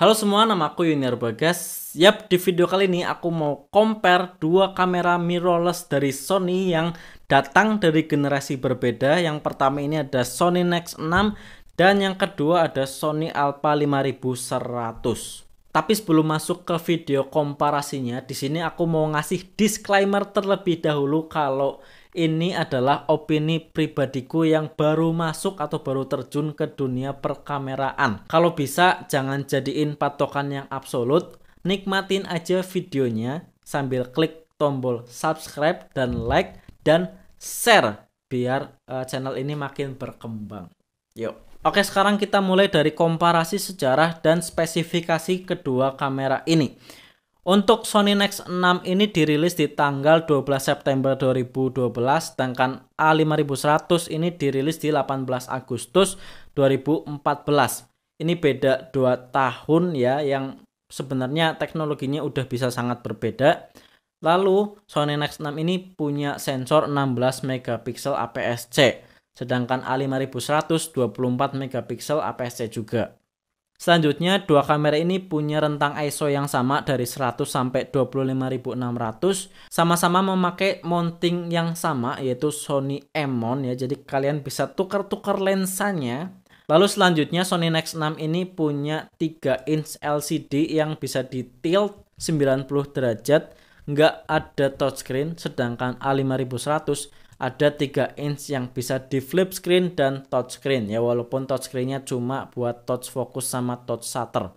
Halo semua, nama aku Yuniar Bagas. Yap, di video kali ini aku mau compare dua kamera mirrorless dari Sony yang datang dari generasi berbeda. Yang pertama ini ada Sony Nex 6 dan yang kedua ada Sony Alpha 5100. Tapi sebelum masuk ke video komparasinya, di sini aku mau ngasih disclaimer terlebih dahulu kalau ini adalah opini pribadiku yang baru masuk atau baru terjun ke dunia perkameraan. Kalau bisa jangan jadiin patokan yang absolut, nikmatin aja videonya sambil klik tombol subscribe dan like dan share biar uh, channel ini makin berkembang. Yuk. Oke, sekarang kita mulai dari komparasi sejarah dan spesifikasi kedua kamera ini. Untuk Sony Nex 6 ini dirilis di tanggal 12 September 2012, sedangkan A5100 ini dirilis di 18 Agustus 2014. Ini beda 2 tahun ya yang sebenarnya teknologinya udah bisa sangat berbeda. Lalu Sony Nex 6 ini punya sensor 16 megapiksel APS-C, sedangkan A5100 24 megapiksel APS-C juga. Selanjutnya, dua kamera ini punya rentang ISO yang sama dari 100 sampai 25600, sama-sama memakai mounting yang sama yaitu Sony Emon ya. Jadi kalian bisa tukar-tukar lensanya. Lalu selanjutnya Sony Nex 6 ini punya 3 inch LCD yang bisa di tilt 90 derajat, nggak ada touchscreen sedangkan A5100 ada 3 inch yang bisa di flip screen dan touch screen ya walaupun touch screennya cuma buat touch focus sama touch shutter.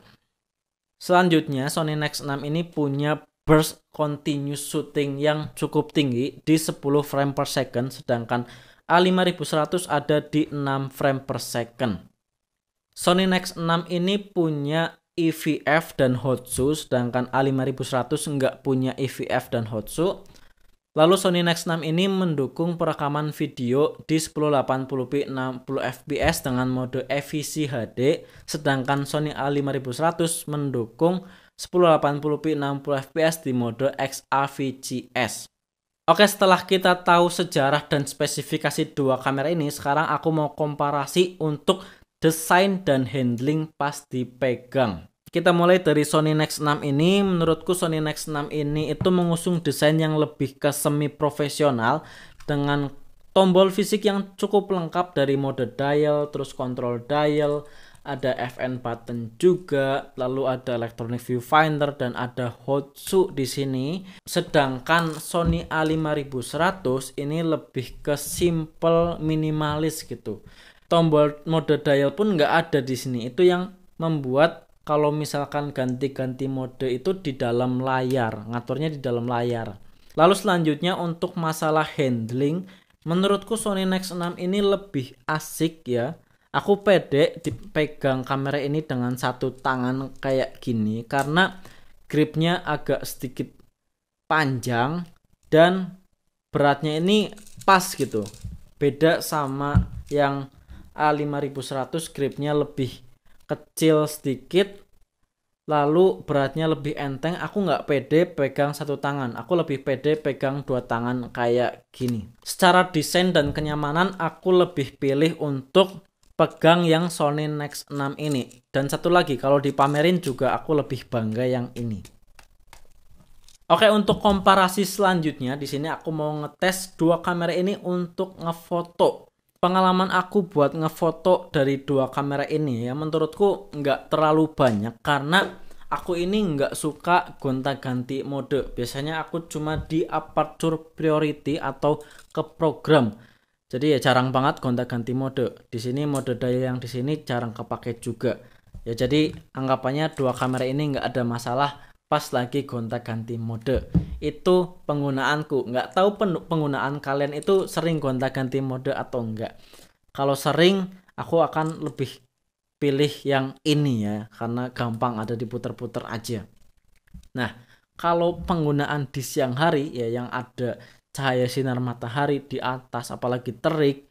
Selanjutnya Sony Nex 6 ini punya burst continuous shooting yang cukup tinggi di 10 frame per second sedangkan A5100 ada di 6 frame per second. Sony Nex 6 ini punya EVF dan Hotsu sedangkan A5100 nggak punya EVF dan Hotsu. Lalu Sony Nex 6 ini mendukung perekaman video di 1080p 60 fps dengan mode FVC HD, sedangkan Sony A5100 mendukung 1080p 60 fps di mode XAVGS. Oke, setelah kita tahu sejarah dan spesifikasi dua kamera ini, sekarang aku mau komparasi untuk desain dan handling pas dipegang kita mulai dari Sony Nex 6 ini menurutku Sony Nex 6 ini itu mengusung desain yang lebih ke semi profesional dengan tombol fisik yang cukup lengkap dari mode dial terus kontrol dial ada FN button juga lalu ada electronic viewfinder dan ada hotsu di sini sedangkan Sony A5100 ini lebih ke simple minimalis gitu tombol mode dial pun nggak ada di sini itu yang membuat kalau misalkan ganti-ganti mode itu di dalam layar, ngaturnya di dalam layar. Lalu selanjutnya untuk masalah handling, menurutku Sony Nex 6 ini lebih asik ya. Aku pede dipegang kamera ini dengan satu tangan kayak gini karena gripnya agak sedikit panjang dan beratnya ini pas gitu. Beda sama yang A5100 gripnya lebih kecil sedikit lalu beratnya lebih enteng aku nggak pede pegang satu tangan aku lebih pede pegang dua tangan kayak gini secara desain dan kenyamanan aku lebih pilih untuk pegang yang Sony Nex 6 ini dan satu lagi kalau dipamerin juga aku lebih bangga yang ini Oke untuk komparasi selanjutnya di sini aku mau ngetes dua kamera ini untuk ngefoto pengalaman aku buat ngefoto dari dua kamera ini ya menurutku nggak terlalu banyak karena aku ini nggak suka gonta-ganti mode biasanya aku cuma di aperture priority atau ke program jadi ya jarang banget gonta-ganti mode di sini mode daya yang di sini jarang kepake juga ya jadi anggapannya dua kamera ini nggak ada masalah pas lagi gonta-ganti mode. Itu penggunaanku. Nggak tahu penggunaan kalian itu sering gonta-ganti mode atau enggak. Kalau sering, aku akan lebih pilih yang ini ya, karena gampang ada diputer-puter aja. Nah, kalau penggunaan di siang hari ya yang ada cahaya sinar matahari di atas apalagi terik,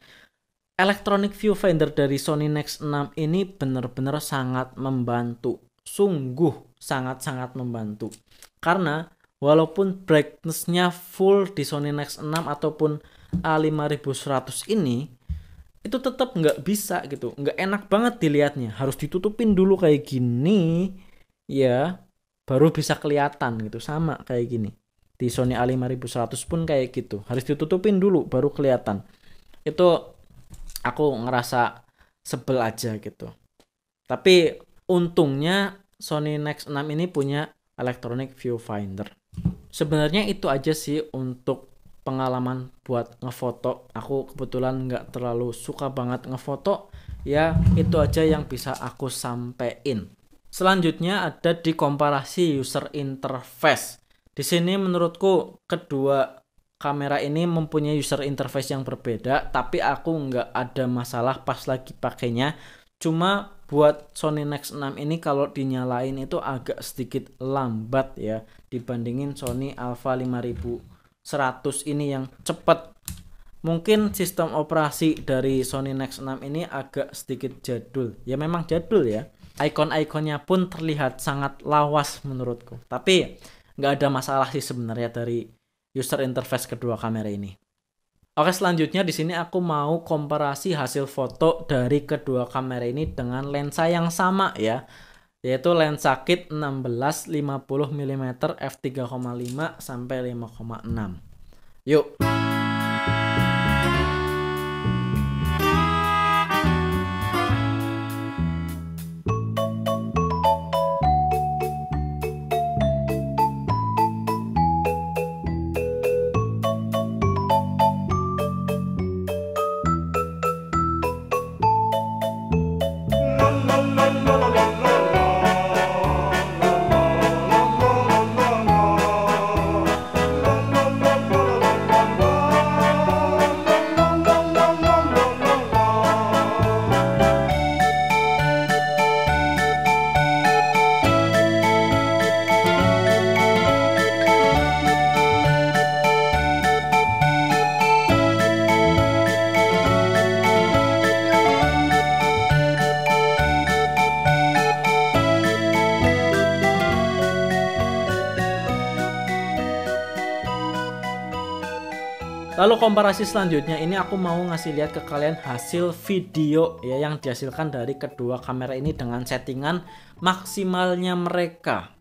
electronic viewfinder dari Sony Nex 6 ini benar-benar sangat membantu. Sungguh sangat-sangat membantu. Karena walaupun brightnessnya full di Sony Nex 6 ataupun A5100 ini itu tetap nggak bisa gitu, nggak enak banget dilihatnya. Harus ditutupin dulu kayak gini, ya baru bisa kelihatan gitu sama kayak gini di Sony A5100 pun kayak gitu harus ditutupin dulu baru kelihatan itu aku ngerasa sebel aja gitu tapi untungnya Sony Nex 6 ini punya electronic viewfinder. Sebenarnya itu aja sih untuk pengalaman buat ngefoto. Aku kebetulan nggak terlalu suka banget ngefoto. Ya itu aja yang bisa aku sampein. Selanjutnya ada di komparasi user interface. Di sini menurutku kedua kamera ini mempunyai user interface yang berbeda, tapi aku nggak ada masalah pas lagi pakainya. Cuma buat Sony Nex 6 ini kalau dinyalain itu agak sedikit lambat ya dibandingin Sony Alpha 5100 ini yang cepat mungkin sistem operasi dari Sony Nex 6 ini agak sedikit jadul. Ya memang jadul ya. Icon-iconnya pun terlihat sangat lawas menurutku. Tapi nggak ada masalah sih sebenarnya dari user interface kedua kamera ini. Oke, selanjutnya di sini aku mau komparasi hasil foto dari kedua kamera ini dengan lensa yang sama ya, yaitu lensa kit 16 50 mm f3,5 sampai 5,6. Yuk. Lalu komparasi selanjutnya ini aku mau ngasih lihat ke kalian hasil video ya yang dihasilkan dari kedua kamera ini dengan settingan maksimalnya mereka.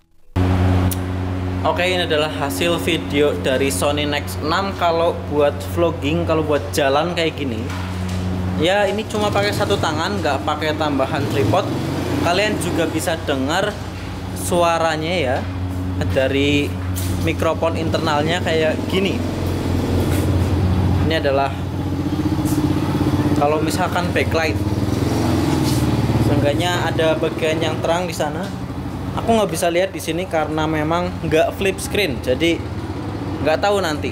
Oke ini adalah hasil video dari Sony Nex 6 kalau buat vlogging kalau buat jalan kayak gini. Ya ini cuma pakai satu tangan nggak pakai tambahan tripod. Kalian juga bisa dengar suaranya ya dari mikrofon internalnya kayak gini ini adalah kalau misalkan backlight seenggaknya ada bagian yang terang di sana aku nggak bisa lihat di sini karena memang nggak flip screen jadi nggak tahu nanti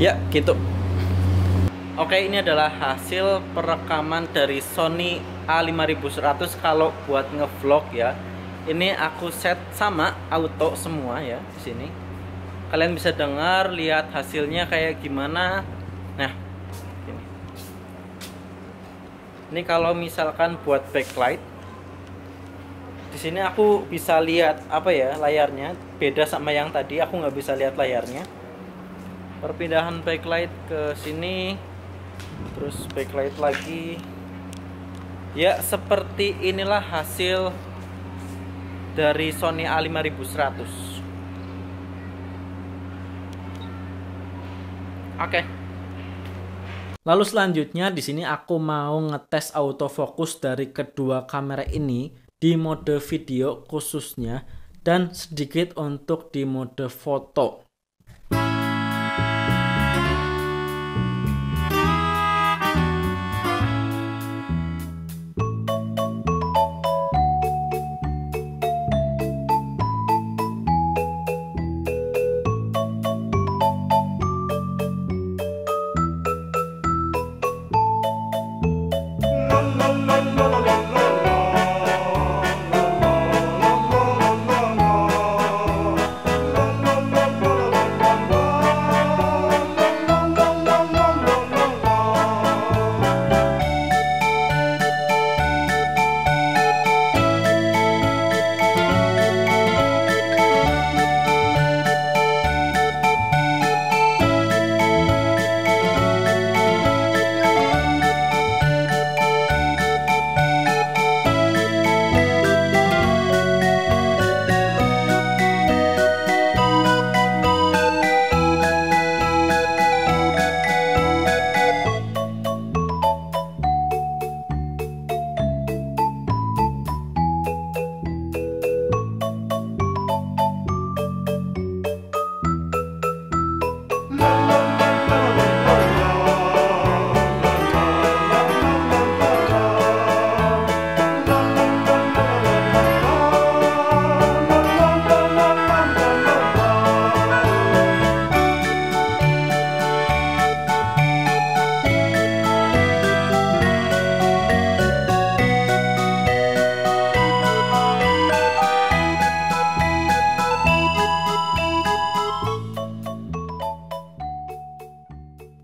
ya gitu oke ini adalah hasil perekaman dari Sony A5100 kalau buat ngevlog ya ini aku set sama auto semua ya di sini kalian bisa dengar lihat hasilnya kayak gimana nah ini ini kalau misalkan buat backlight di sini aku bisa lihat apa ya layarnya beda sama yang tadi aku nggak bisa lihat layarnya perpindahan backlight ke sini terus backlight lagi Ya, seperti inilah hasil dari Sony A5100. Oke. Lalu selanjutnya di sini aku mau ngetes autofocus dari kedua kamera ini di mode video khususnya dan sedikit untuk di mode foto.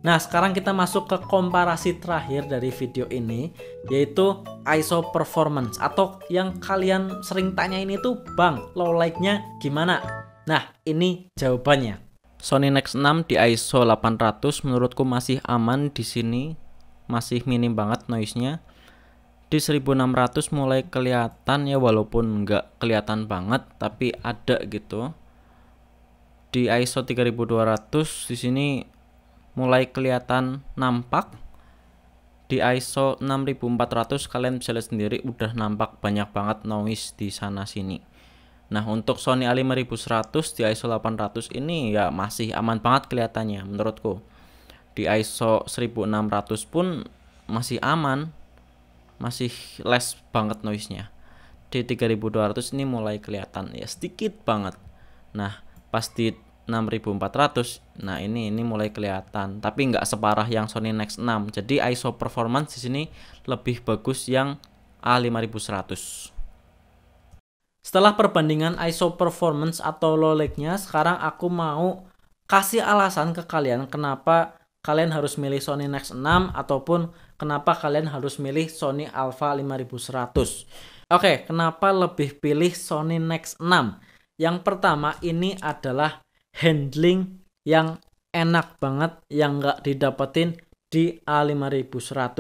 Nah, sekarang kita masuk ke komparasi terakhir dari video ini, yaitu ISO performance atau yang kalian sering tanya ini tuh, Bang, low light-nya gimana? Nah, ini jawabannya. Sony Nex 6 di ISO 800 menurutku masih aman di sini, masih minim banget noise-nya. Di 1600 mulai kelihatan ya walaupun nggak kelihatan banget tapi ada gitu. Di ISO 3200 di sini mulai kelihatan nampak di ISO 6400 kalian bisa lihat sendiri udah nampak banyak banget noise di sana sini Nah untuk Sony A5100 di ISO 800 ini ya masih aman banget kelihatannya menurutku di ISO 1600 pun masih aman masih less banget noise-nya di 3200 ini mulai kelihatan ya sedikit banget Nah pas di 6400. Nah, ini ini mulai kelihatan, tapi nggak separah yang Sony Nex 6. Jadi ISO performance di sini lebih bagus yang A5100. Setelah perbandingan ISO performance atau low light-nya, sekarang aku mau kasih alasan ke kalian kenapa kalian harus milih Sony Nex 6 ataupun kenapa kalian harus milih Sony Alpha 5100. Oke, kenapa lebih pilih Sony Nex 6? Yang pertama ini adalah handling yang enak banget yang nggak didapetin di A5100.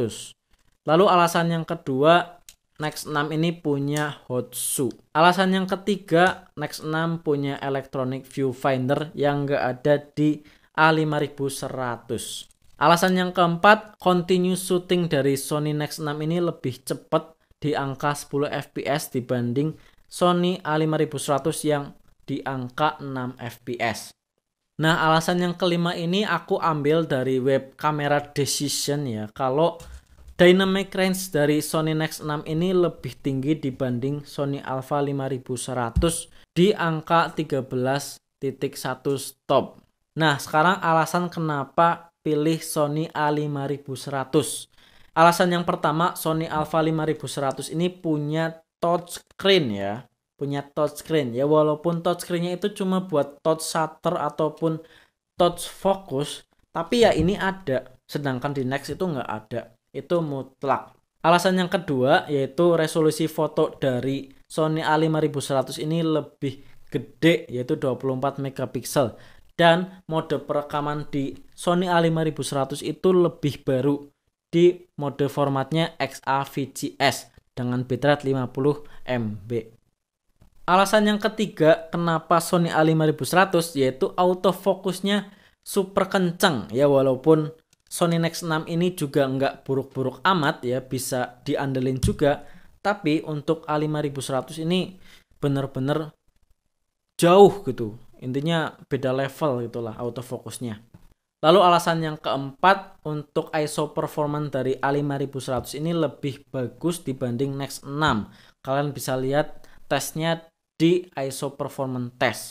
Lalu alasan yang kedua, Nex 6 ini punya Hot Shoe. Alasan yang ketiga, Nex 6 punya electronic viewfinder yang nggak ada di A5100. Alasan yang keempat, continuous shooting dari Sony Nex 6 ini lebih cepat di angka 10 fps dibanding Sony A5100 yang di angka 6 fps. Nah, alasan yang kelima ini aku ambil dari web kamera Decision ya. Kalau dynamic range dari Sony Nex 6 ini lebih tinggi dibanding Sony Alpha 5100 di angka 13.1 stop. Nah, sekarang alasan kenapa pilih Sony A5100. Alasan yang pertama, Sony Alpha 5100 ini punya touchscreen ya punya touch screen ya walaupun touch screennya itu cuma buat touch shutter ataupun touch focus tapi ya ini ada sedangkan di next itu nggak ada itu mutlak alasan yang kedua yaitu resolusi foto dari Sony A5100 ini lebih gede yaitu 24 megapiksel dan mode perekaman di Sony A5100 itu lebih baru di mode formatnya XAVGS dengan bitrate 50 MB. Alasan yang ketiga kenapa Sony A5100 yaitu autofocusnya super kencang ya walaupun Sony Nex 6 ini juga nggak buruk-buruk amat ya bisa diandelin juga tapi untuk A5100 ini bener-bener jauh gitu intinya beda level gitulah autofocusnya lalu alasan yang keempat untuk ISO performance dari A5100 ini lebih bagus dibanding Nex 6 kalian bisa lihat tesnya di ISO Performance Test.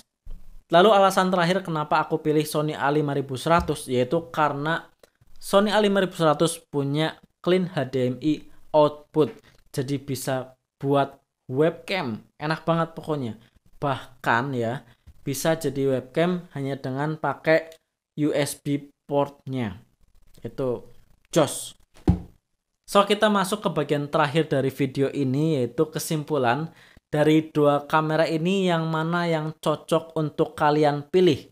Lalu alasan terakhir kenapa aku pilih Sony A5100 yaitu karena Sony A5100 punya clean HDMI output. Jadi bisa buat webcam. Enak banget pokoknya. Bahkan ya bisa jadi webcam hanya dengan pakai USB portnya. Itu jos. So kita masuk ke bagian terakhir dari video ini yaitu kesimpulan dari dua kamera ini yang mana yang cocok untuk kalian pilih.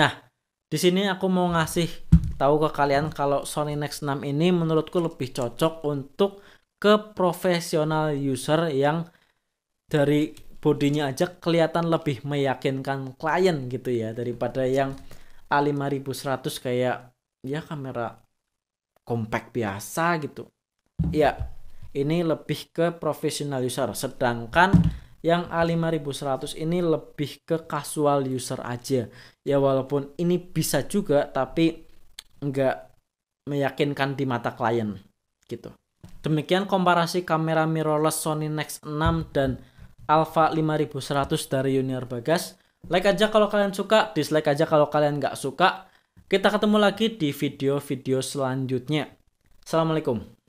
Nah, di sini aku mau ngasih tahu ke kalian kalau Sony Nex 6 ini menurutku lebih cocok untuk ke profesional user yang dari bodinya aja kelihatan lebih meyakinkan klien gitu ya daripada yang A5100 kayak ya kamera compact biasa gitu. Ya, ini lebih ke profesional user sedangkan yang A5100 ini lebih ke casual user aja ya walaupun ini bisa juga tapi nggak meyakinkan di mata klien gitu demikian komparasi kamera mirrorless Sony Nex 6 dan Alpha 5100 dari Junior Bagas like aja kalau kalian suka dislike aja kalau kalian nggak suka kita ketemu lagi di video-video selanjutnya Assalamualaikum